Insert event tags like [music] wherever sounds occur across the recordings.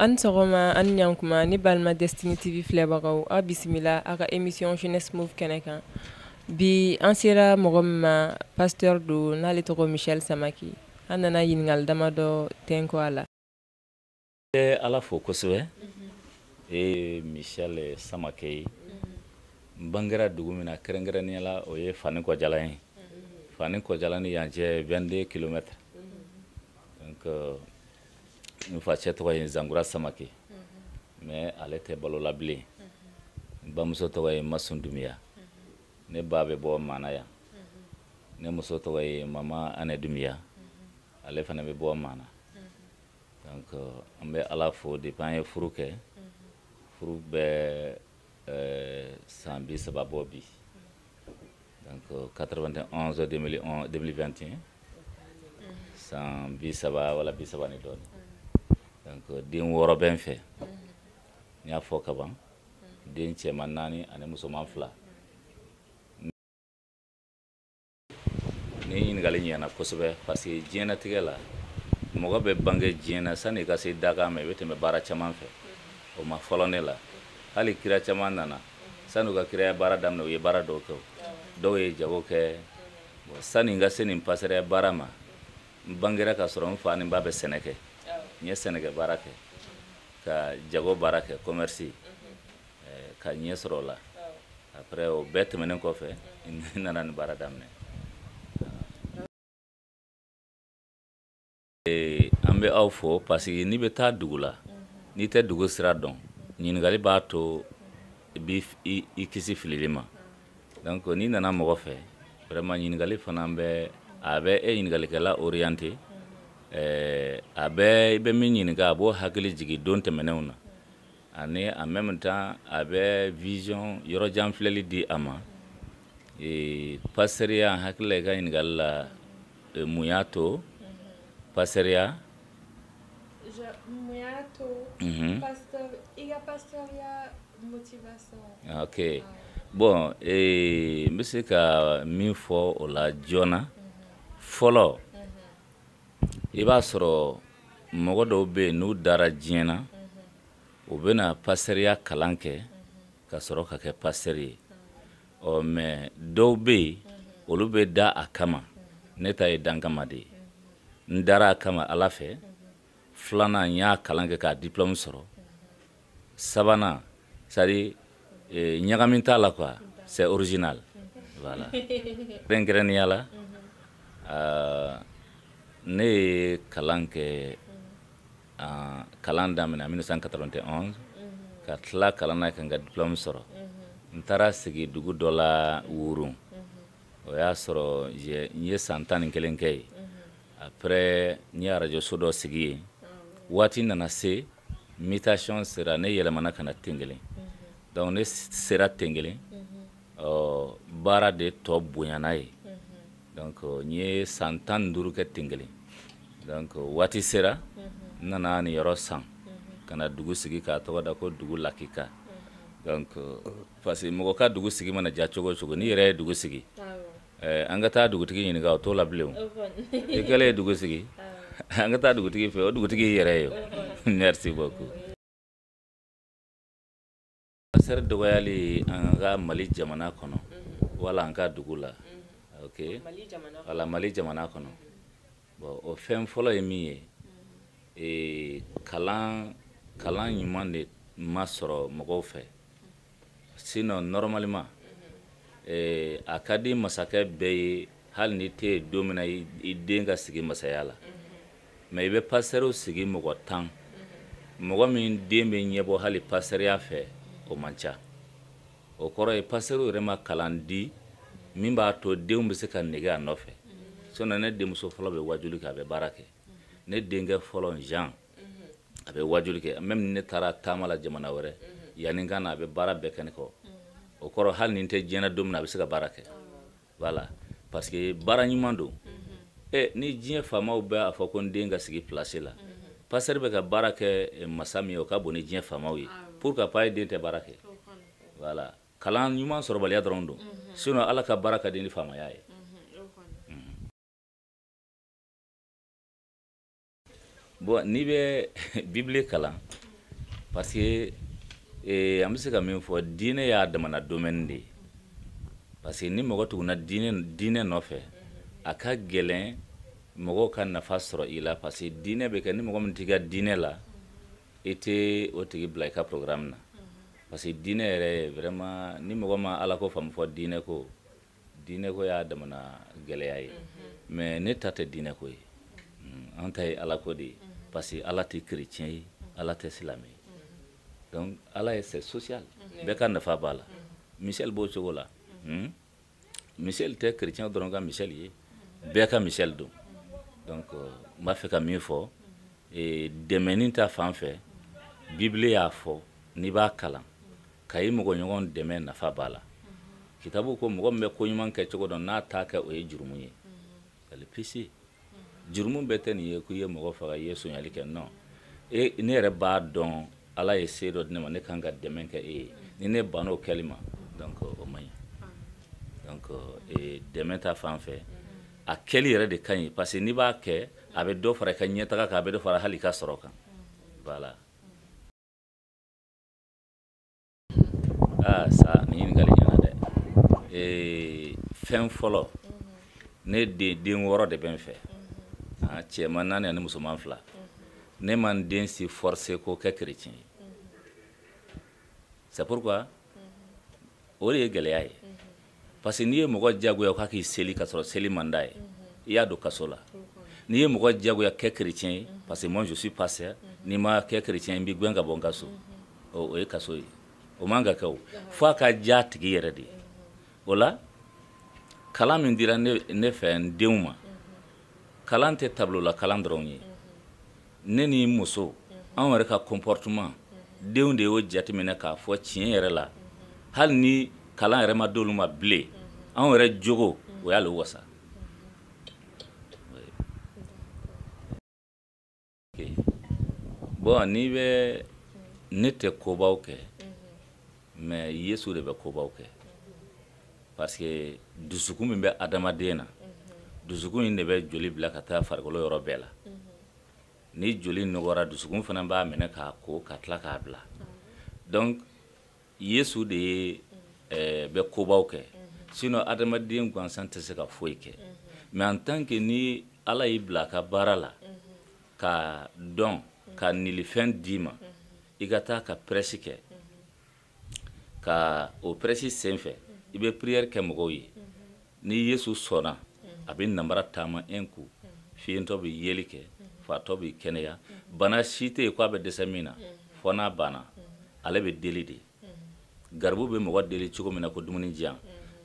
An sɔgɔma an ɲankuma ni balima Destiny TV filɛbagaw a ah, bisimila a ka émission jeunesse move kɛnɛ kan bi an sera mɔgɔ min ma pasteur do n'ale tɔgɔ Michel Samake an nana ɲininkali damadɔ tɛnku a la. N Ala e fo kosɛbɛ mhm. e Michel Samake ye mhm. n bangera dugu min na kɛrɛnkɛrɛnnenya o ye Fani Kɔdialan ye Fani Kɔdialan ni mhm. yan 22 kilomètres donc euh, ne fa tɔgɔ ye zankura samake mɛ ale tɛ balola bilen n bamuso tɔgɔ ye masun dumiya ne ba bɛ bɔ maana yan ne muso tɔgɔ ye mama anɛ dumiya ale fana bɛ bɔ maana donc an bɛ ala fo depuis an ye furu kɛ furu bɛɛ san bi saba bɔ bi donc 91 2021 san bi saba wala bi saba ni dɔɔni den wɔɔrɔ bɛ n fɛ n y'a fɔ kaban den cɛman naani ani musoman fila ni ɲininkali ɲɛna kosɛbɛ paseke diɲɛnatigɛ la mɔgɔ bɛ bange diɲɛ sani i ka se dakan ma i bɛ tɛmɛ baara caman fɛ o ma fɔlɔ ne la hali kira caman nana sani u ka kiraya baara daminɛ u ye baara dɔw kɛ dɔw ye jago kɛ sani n ka se nin pasɛrɛ baara ma n bangera ka sɔrɔ n fa ni ba bɛ sɛnɛ kɛ ɲɛ ye sɛnɛkɛ baara kɛ ka jago baara kɛ commerce eh, ka ɲɛ sɔrɔ o la après o bɛɛ tɛmɛnen kɔfɛ n [laughs] nana nin baara daminɛ eh, an bɛ aw fo parce que n'i bɛ taa dugu la n'i tɛ dugu sira dɔn ɲininkali b'a to i b'i i kisi filili ma donc n'i nana mɔgɔ fɛ vraiment ɲininkali fana bɛ a bɛ e ɲininkali kɛla orienter ɛɛ eh, a bɛ i bɛ min ɲininka a b'o hakili jigin don tɛmɛnenw na ani en même temps a bɛ vision yɔrɔjan filɛli di a ma ee pasɛriya n hakili la i ka ɲininkali la e, mun y'a to mhm. pasɛriya ok ah. bon ee n bɛ se ka min fɔ o la joona fɔlɔ i b'a sɔrɔ mɔgɔ dɔw bɛ yen n'u dara diɲɛ na u bɛna pasɛriya kalan kɛ ka sɔrɔ ka kɛ pasɛri ye ɔ mɛ dɔw bɛ yen olu bɛ da a kama ne ta ye dankama de ye n dara a kama ala fɛ filanan n y'a kalan kɛ k'a diplɔmu sɔrɔ sabanan sadi e, ɲagami t'a la kuwa c'est original voilà [laughs] kɛrɛnkɛrɛnnenya la ne ye uh, kalan kɛ kalan daminɛ 1991 ka mm-hmm. tila kalan na ka n ka diplɔmu sɔrɔ mm-hmm. n taara sigi dugu dɔ la woro o y'a sɔrɔ n ye san tan ni kelen kɛ ye mm-hmm. après n ye arajoso dɔ sigi ye waati nana se mutation sera ne yɛlɛmana kana na ten kelen donc ne sera ten kelen baara de tɔ bonyana ye donc n ye san tan ni kɛ ten kelen donc waati sera n nana nin yɔrɔ san ka na mhm. dugu sigi k'a tɔgɔ da ko dugu lakika mhm. donc parce que mɔgɔ ka dugu sigi mana ja cogo cogo n'i yɛrɛ ye dugu sigi ah eh, an ka taa dugutigi ɲininka o t'o la bilen o i kɛlen ye dugu sigi ah an ka taa dugutigi fɛ o dugutigi yɛrɛ ye o oh, [laughs] merci beaucoup anniversaire dɔgɔyali an ka mali jamana kɔnɔ mhm. wala an ka dugu la kɛ wala mali jamana kɔnɔ bɔn o fɛn fɔlɔ ye min ye ee mm. kalan kalan ɲuman de ma sɔrɔ mɔgɔw fɛ sinon normalement ee mm-hmm. a ka di masakɛ bɛɛ ye hali ni tɛ yen don min na i den ka sigi masaya la mɛ mm-hmm. i bɛ pasɛriw sigi mɔgɔ tan mm-hmm. mɔgɔ min den bɛ ɲɛbɔ hali pasɛriya fɛ o man ca o kɔrɔ ye pasɛriw yɛrɛ ma kalan di min b'a to denw bɛ se ka nege a nɔfɛ sinɔn ne denmuso fɔlɔ bɛ wajuli kɛ a bɛ baara kɛ ne denkɛ fɔlɔ jean a bɛ wajuli kɛ même ni ne taara taama la jamana wɛrɛ yanni ka na a bɛ baara bɛɛ kɛ ne kɔ o kɔrɔ hali ni tɛ diɲɛ don min a bɛ se ka baara kɛ voilà parce baara ɲuman don ɛ ni diɲɛ faamaw bɛ a fɔ ko n den ka sigi place la pasteur bɛ ka baara kɛ masa min ye o ka bon ni diɲɛ faamaw ye pour que pas den tɛ baara kɛ voilà kalan ɲuman sɔrɔbaliya dɔrɔn don sinon ala ka baraka ka di ni faamaya ye mhm. bɔn n'i bɛ [laughs] bibile kalan parce que eh, an bɛ se ka min fɔ diinɛ y'a damana domɛni de ye parce que ni mɔgɔ tuguna diinɛ diinɛ nɔfɛ a ka gɛlɛn mɔgɔw ka nafa sɔrɔ i la parce que diinɛ bɛ kɛ ni mɔgɔ min t'i ka diinɛ la i tɛ o tigi bila i ka programme na parce que diinɛ yɛrɛ vraiment ni mɔgɔ ma ala ko faamu fɔ diinɛ ko diinɛ ko y'a damana gɛlɛya ye mhm. mais ne ta tɛ diinɛ ko ye hmm, an ta ye ala ko de ye mhm. parce que ala tɛ chrétien ye mhm. ala tɛ silamɛ ye donc ala ye c'est social bɛɛ ka nafa b'a la misɛli b'o cogo la hmm? misɛli tɛ chrétien dɔrɔn ka misɛli ye bɛɛ ka misɛli don donc euh, n b'a fɛ ka min fɔ dɛmɛni ta fan fɛ bibile y'a fɔ n'i b'a kalan ka i mɔgɔ dɛmɛ nafa b'a la mm-hmm. kitabu ko mɔgɔ min bɛ koɲuman kɛ cogo dɔ n'a t'a kɛ o ye jurumu ye mm-hmm. alipisi mm-hmm. jurumu bɛɛ tɛ nin ye ko i ye mɔgɔ faga i ye sonyali kɛ non e ne yɛrɛ b'a dɔn ala ye se dɔ di ne ma ne kan ka dɛmɛ kɛ e ye ni ne banna kɛli ma donc o man ɲi donc e dɛmɛ ta fan fɛ a kɛli yɛrɛ de ka ɲi parce n'i b'a kɛ a bɛ dɔ fara i ka ɲɛtaga kan a bɛ dɔ fara hali i ka sɔrɔ kan voilà aa sa nin ɲiningali ɲɛna dɛ ee, fɛn fɔlɔ mhm. ne den den wɔɔrɔ de bɛ n fɛ mhm. aa cɛman naani ani musoman fila mhm. ne ma n den si forcer ko kɛ chrétien ye c'est pourquoi o de ye gɛlɛya ye parce que n'i ye mɔgɔ diyagoya k'a k'i seli ka sɔrɔ seli man d'a ye i y'a don kaso la n'i ye mɔgɔ diyagoya kɛ chrétien ye parce que moi je suis pasteur n'i ma kɛ chrétien ye n b'i gɛn ka bɔ n ka so o ye kaso ye o man ka kɛ o f'a ka ja tigi yɛrɛ de o la kalan min dira ne, fɛ n denw ma kalan tɛ tabilola kalan dɔrɔn ye ne ni muso anw yɛrɛ ka comportement denw de y'o jateminɛ k'a fɔ tiɲɛ yɛrɛ la hali ni kalan yɛrɛ ma d'olu ma bilen anw yɛrɛ jogo o y'ale wasa bɔn n'i bɛ ne tɛ kobaw kɛ mɛ yesu de bɛ kobaw kɛ parce que dusukun min bɛ adamaden na dusukun in de bɛ joli bila ka taa farikolo yɔrɔ bɛɛ la ni joli nɔgɔra dusukun fana b'a minɛ k'a ko ka tila k'a bila donc yesu de ye ɛɛ bɛ kobaw kɛ sinon adamaden gansan tɛ se ka foyi kɛ mais en tant que ni ala y'i bila ka baara la ka dɔn ka nilifɛn d'i ma i ka taa ka kɛ ka o presi sen fɛ i bɛ piriyɛri kɛ mɔgɔw ye ni yesu sɔnna a bɛ namara taama un ku fiyentɔ bɛ yeli kɛ fatɔ bɛ kɛnɛya bana si tɛ yen k'a bɛ dɛsɛ min na fɔ n'a banna ale bɛ deli de garibu bɛ mɔgɔ deli cogo min na ko dumuni diyan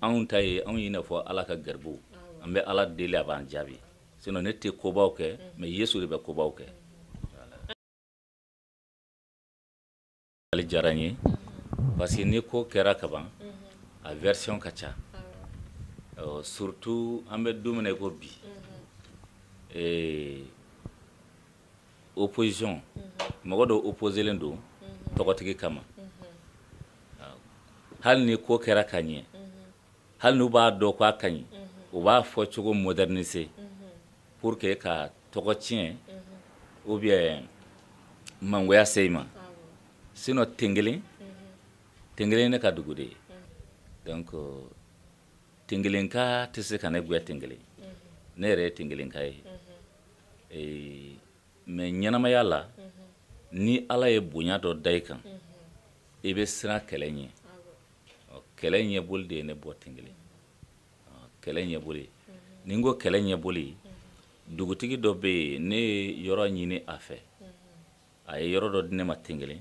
anw ta ye anw ye n'a fɔ ala ka garibu an bɛ ala deli a b'an jaabi sinon ne tɛ kobaw kɛ mɛ yesu de bɛ kobaw kɛ. ale parce que ni ko mhm. a version Kacha, surtout an bɛ ko bi mhm. opposition mhm. mɔgɔ dɔ opposelen kama hali ni ko kɛra ka ɲɛ hali n'u b'a dɔn k'a ka ɲi u pour que ka tɔgɔ ou bien mangoya se sinon ten ne ka dugude donc ten ka tɛ se ka ne guya ten ne yɛrɛ ye ten kelen ka ye eh, ma ɲɛnamaya la ni ala ye bonya dɔ da i kan i bɛ siran kɛlɛ ɲɛ kɛlɛ ɲɛboli de ye ne bɔ ten kelen kɛlɛ ɲɛboli ni n ko kɛlɛ ɲɛboli dugutigi dɔ bɛ yen ne ye yɔrɔ ɲini a fɛ a ye yɔrɔ dɔ di ne ma ten kelen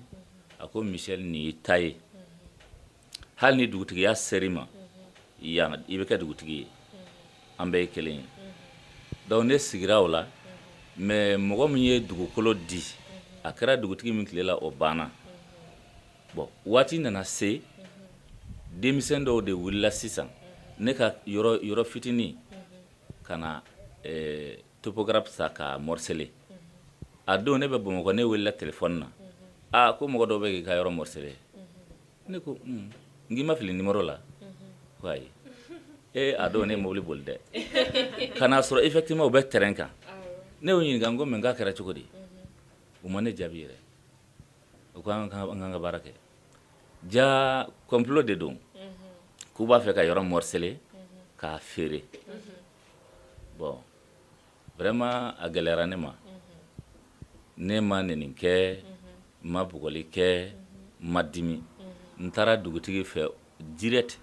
a ko misɛli nin y'i ta ye hali ni dugutigiya seri ma yan i bɛ kɛ dugutigi ye an bɛɛ ye kelen ye donc ne sigira o la mɛ mɔgɔ min ye dugukolo di a kɛra dugutigi min tile la o banna bon waati nana se denmisɛn dɔw de wulila sisan ne ka yɔrɔ yɔrɔ fitinin ka na eh, topographe sa ka morceler a don ne bɛ bamakɔ ne welela telefɔni na a ko mɔgɔ dɔw bɛ k'i ka yɔrɔ morceler ne ko mm. ngima fili ni morola ko e ee a don ne ye mobili boli dɛ ka effectivement obet bɛ terrain kan ne wuni ɲininka n ko mais k'a kɛra cogo di u ma ne jaabi yɛrɛ ja complot de don k'u b'a fɛ ka yoro morcelé k'a feere mhm. bon vraiment a galera mhm. ne ma ne mhm. ma ne kɛ ma bugoli ke madimi mm -hmm n taara dugutigi fɛ direct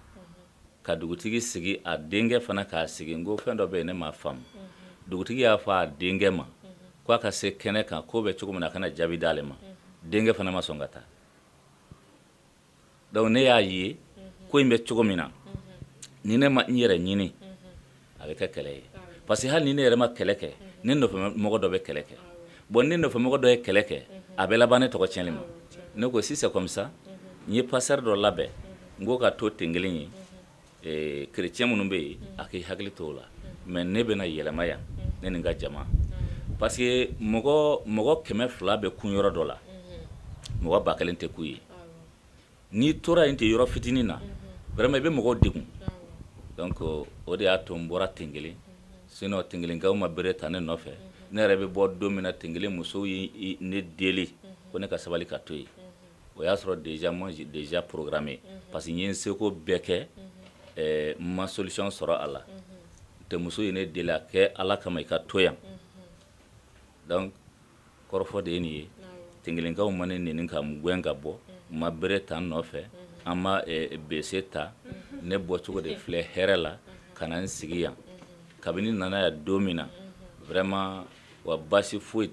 ka dugutigi sigi a denkɛ fana k'a sigi n ko fɛn dɔ bɛ ne m'a faamu dugutigi y'a fɔ a denkɛ ma k'a ka se kɛnɛ kan ko bɛ cogo min na a kana jaabi d'ale ma denkɛ fana ma sɔn ka taa donc ne y'a ye ko in bɛ cogo min na ni ne ma n yɛrɛ ɲini a bɛ kɛ kɛlɛ ye parce que hali ni ne yɛrɛ ma kɛlɛ kɛ ne nɔfɛmɔgɔ dɔ bɛ kɛlɛ kɛ bon ne nɔfɛmɔgɔ dɔ ye kɛlɛ kɛ a bɛ laban ne tɔgɔ tiɲɛli ma ne ko si c'est comme ça n ye pasɛri dɔ labɛn n ko ka to ten kelen ye kerecɛn minnu bɛ yen a k'i hakili t'o la mɛ ne bɛna yɛlɛma yan ne ni n ka jama parce que mɔgɔ mɔgɔ kɛmɛ fila bɛ kun yɔrɔ dɔ la mɔgɔ ba kelen tɛ k'u ye n'i tora yen ten yɔrɔ fitinin na vraiment i bɛ mɔgɔw degun donc o de y'a to n bɔra ten kelen sinon ten kelenkaw ma bere ta ne nɔfɛ ne yɛrɛ bɛ bɔ don min na ten kelen musow ye ne deli ko ne ka sabali ka to yen o moi, j'ai déjà programmé. Mhm. parce que ye seko bɛɛ kɛ mhm. ma solution sera a la mhm. muso ye ne de la kɛ ala kama i ka to yan kɔrɔfɔ de ye nin ye tkelenkaw ma ne nin ka beseta. ka ne de filɛ hɛrɛ la ka na nana yan don na wa foyi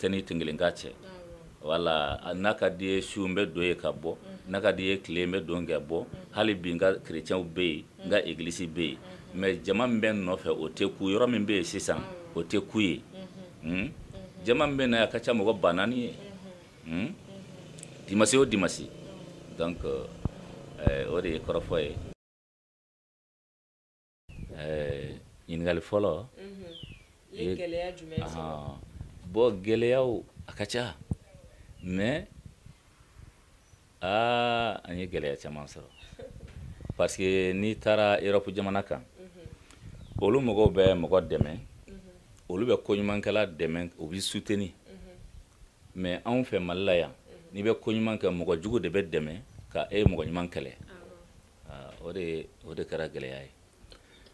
wala mm. mm. mm. mm-hmm. mm-hmm. n'a ka di ye su bɛ don ye ka bɔ n'a ka di ye tile bɛ don ka bɔ hali bi n ka kerecɛnw bɛ yen n ka egilisi bɛ yen mɛ jama min bɛ nɔfɛ o tɛ ku yɔrɔ min bɛ yen sisan o tɛ ku ye jama min bɛ na a ka ca mɔgɔ banani naani ye dimasi o dimasi donc ɛɛ eh, eh, mm-hmm. ah, o de ye kɔrɔfɔ ye ɛɛ ɲininkali fɔlɔ. i ye gɛlɛya jumɛn sɔrɔ. bɔn gɛlɛyaw a ka ca. mais aa ah, an ye gɛlɛya caman sɔrɔ parce que n'i taara erɔpu jamana kan mhm. olu mɔgɔw bɛ mɔgɔ dɛmɛ mhm. olu bɛ koɲumankɛla dɛmɛ u b'i suteni mhm. mais anw fɛ mali la yan n'i bɛ koɲuman kɛ mɔgɔ jugu de bɛ dɛmɛ ka e mɔgɔ ɲuman kɛlɛ ah, o de o de kɛra gɛlɛya ye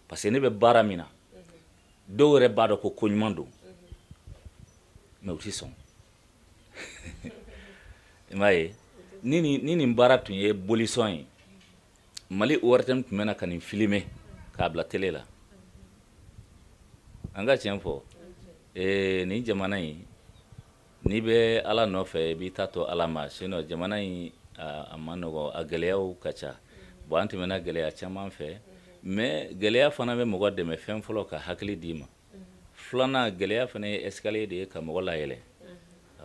parce que ne bɛ baara min na dɔw yɛrɛ b'a dɔn ko koɲuman don mais u ti sɔn i [laughs] m'a ye ni nin baara tun ye bolisɔn ye mali ortm tun bɛna ka nin filime k'a bila tele la an ka tiɲɛ fɔ ee, nin jamana yi n'i bɛ ala nɔfɛ i b'i taa to ala ma sinɔ jamana yi a ma nɔgɔ a gɛlɛyaw ka ca bon an tɛmɛna gɛlɛya caman fɛ mɛ gɛlɛya fana bɛ mɔgɔ dɛmɛ fɛn fɔlɔ ka hakili d'i ma filanan gɛlɛya fana ye escalier de ye ka mɔgɔ layɛlɛn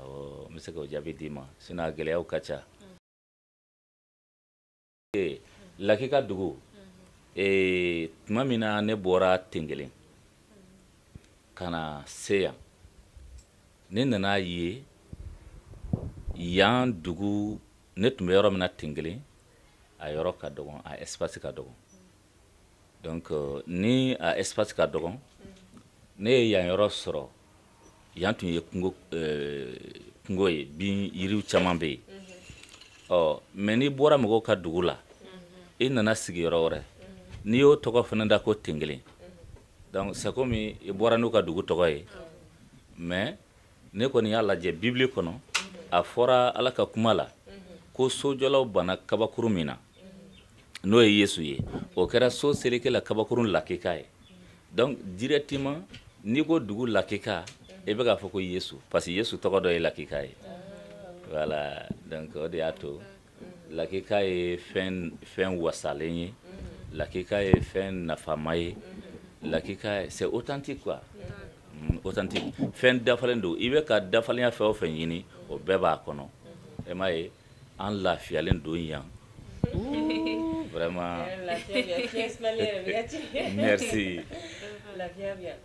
Awɔ se k'o j a b i d'i ma s i n a g e l ɛ y a w ka ca Lakika dugu ee tuma min a ne b o r a t e n g e l e ka na se yan ne nan'a ye yan dugu ne tun bɛ yɔrɔ min a t e n g e l e a yɔrɔ ka d ɔ g ɔ a espace ka d ɔ g ɔ donc ni a espace ka dɔgɔn ne ye yan yɔrɔ sɔrɔ yan tun ye kungo euh, kungo ye bin yiriw caman bɛ yen mhm. ɔ mɛ n'i bɔra mɔgɔw ka dugu la mhm. i nana sigiyɔrɔ wɛrɛ mhm. n'i y'o tɔgɔ fana da ko ten kelen donc c'est comme i bɔra n'u ka dugu tɔgɔ ye mɛ ne kɔni y'a lajɛ bibili kɔnɔ a fɔra ala ka kuma la ko sojɔlaw banna kabakuru min na n'o ye yesu ye o kɛra so sereke la kabakurun lakika ye donc directement n'i ko dugu lakika i bɛ hmm, k'a fɔ ko yesu parce que yesu tɔgɔ dɔ ye lakika ye voilà donc o de y'a to lakika ye fɛn fɛn wasalen ye lakika ye fɛn nafama ye lakika c'est authentique quoi mm, authentique fɛn dafalen don i bɛ ka dafalenya fɛn o fɛn ɲini o bɛɛ b'a kɔnɔ e m'a ye an lafiyalen don yan vraiment [laughs] merci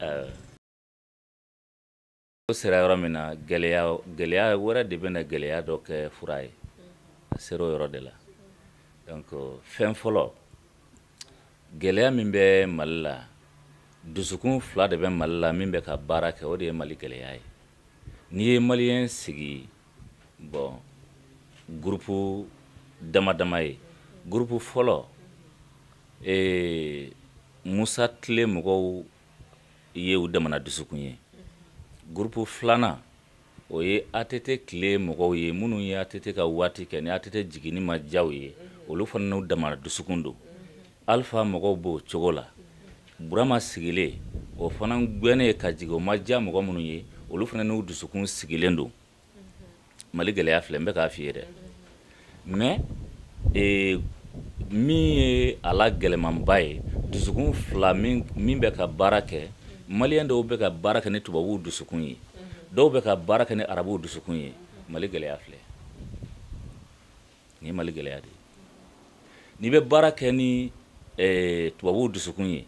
euh, O sera yɔrɔ min na gɛlɛya gɛlɛya wɛrɛ de bɛna gɛlɛya dɔ kɛ fura ye a sera o yɔrɔ de la fɛn fɔlɔ gɛlɛya min bɛ mali la dusukun fila de bɛ mali la min bɛ ka baara kɛ o de ye mali gɛlɛya ye n'i ye mali sigi bɔn gurupu dama dama ye gurupu fɔlɔ e, musa tile mɔgɔw ye u damana dusukun ye Groupe filanan o ye ATT kile mɔgɔw ye minnu ye ATT ka waati kɛ ni ATT jiginni ma diya ye olu fana n'u damana e, e dusukun do Alifa mɔgɔw b'o cogo la Burama sigilen o fana guwɛnen ka jigin o ma diya mɔgɔ minnu ye olu fana n'u dusukun sigilen don Mali gɛlɛya filɛ n bɛ k'a f'i dɛ mais min ye a gɛlɛmanba ye dusukun 2 min bɛ ka baara kɛ maliyɛn dɔw bɛ ka baara kɛ ni tubabuw dusukun ye mhm. dɔw bɛ ka baara kɛ ni arabuw dusukun ye mali gɛlɛya filɛ nin mali gɛlɛya de n'i bɛ baara kɛ ni eh, tubabuw dusukun ye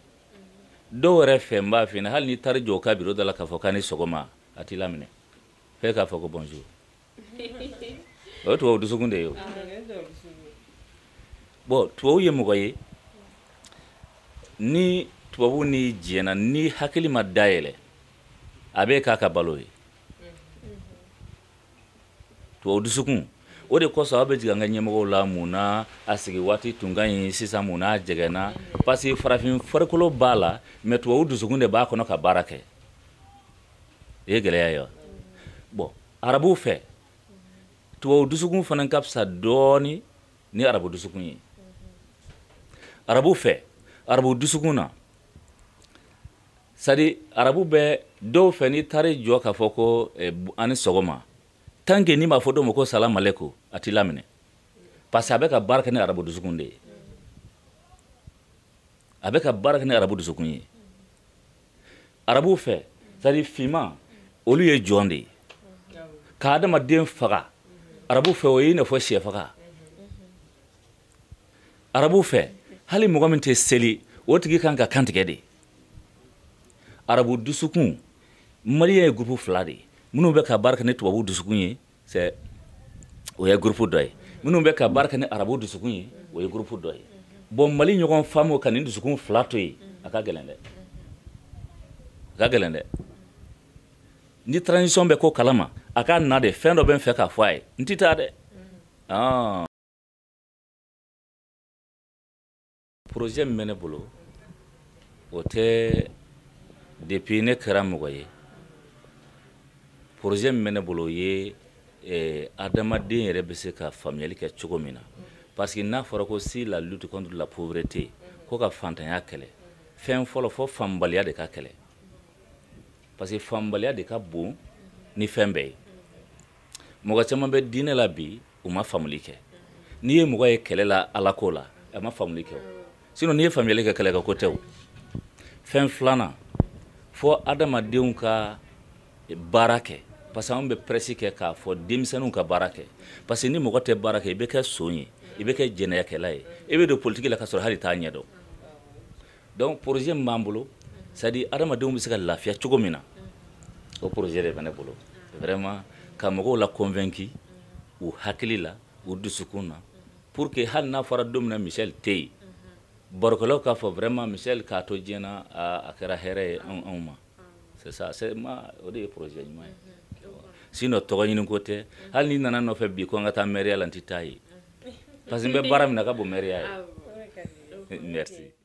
dɔw yɛrɛ fɛ n b'a f'i ɲɛna hali n'i taara jɔ ka biro da la k'a fɔ k'a ni sɔgɔma a t'i laminɛ f'e k'a fɔ ko bonjour [laughs] o ye tubabu dusukun de ye o bɔn tubabu ye mɔgɔ ye ni tubabu ni jɛnna ni hakili ma dayɛlɛ a bɛ k'a ka balo ye mhm. tubabu dusukun o de kosɔn aw bɛ jigin an ka ɲɛmɔgɔw la mun na a sigi waati tun ka ɲi sisan mun na a jɛgɛnna mhm. parce que farafin farikolo b'a la mɛ tubabu dusukun de b'a kɔnɔ ka baara kɛ o ye gɛlɛya ye wa mhm. bɔn arabu fɛ tubabu dusukun fana ka fisa dɔɔni ni arabu dusukun ye arabu fɛ arabu dusukun na Sadi arabu bɛ dɔw fɛ n'i tari jɔ k'a fɔ ko eh, ani sɔgɔma tant que n'i m'a fɔ dɔw ma ko salamaleko a t'i laminɛ parce a bɛ ka baara kɛ ni arabu dusukun de ye a bɛ ka baara kɛ ni arabu dusukun ye arabu fɛ sadi finman olu ye jɔn de ye ka adamaden faga arabu fɛ o ye i n'a fɔ sɛ faga arabu fɛ hali mɔgɔ min tɛ seli o tigi kan ka kantigɛ de arabu dusukun maliyɛn ye gurupu fila de minnu bɛ ka baara kɛ ni tubabu dusukun ye c'est o ye gurupu dɔ ye minnu bɛ ka baara kɛ ni arabu dusukun ye o ye gurupu dɔ ye bon mali ɲɔgɔn faamu ka nin dusukun fila to yen a ka gɛlɛn dɛ a ka gɛlɛn dɛ ni transition bɛ ko kalama a ka na de fɛn dɔ bɛ n fɛ k'a fɔ a ye n ti taa dɛ ah. projet min bɛ ne bolo o tɛ depuis ne kɛra mɔgɔ ye projet min bɛ ne bolo ye eh, adamaden yɛrɛ bɛ se ka faamuyali kɛ cogo min na parce que n'a fɔra ko si la lutte contre la pauvreté ko ka fantanya kɛlɛ fɛn fɔlɔ fo fanbaliya de ka kɛlɛ parce que fanbaliya de ka bon ni fɛn bɛɛ ye mɔgɔ caman bɛ diinɛ la bi u ma faamuli kɛ n'i ye mɔgɔ ye kɛlɛ la ala ko la a ma faamuli kɛ o sinon n'i ye faamuyali kɛ kɛlɛ kɛ ko tɛ o fɛn filanan fɔ adamadenw ka baara kɛ parce que anw bɛ presi kɛ k'a fɔ denmisɛnninw ka baara kɛ parce que ni mɔgɔ tɛ baara kɛ i bɛ kɛ son ye i bɛ kɛ jɛnɛyakɛla ye i bɛ don politiki la ka sɔrɔ hali t'a ɲɛdɔn donc projet min b'an bolo c'est à dire adamadenw bɛ se ka lafiya cogo min na o projet de bɛ ne bolo vraiment ka mɔgɔw la convaincre u hakili la u dusukun na pour que hali n'a fɔra don min na Michel tɛ yen barokɛlaw k'a fɔ vraiment Michel k'a to diɲɛ na a kɛra hɛrɛ ye anw ma c'est ça c'est ma o de ye projet ɲuman ye sinon tɔgɔ tɛ hali n'i nana nɔfɛ bi ko n ka taa mɛriya la n tɛ taa ye parce que n bɛ baara min na ka bon mɛriya ye ah merci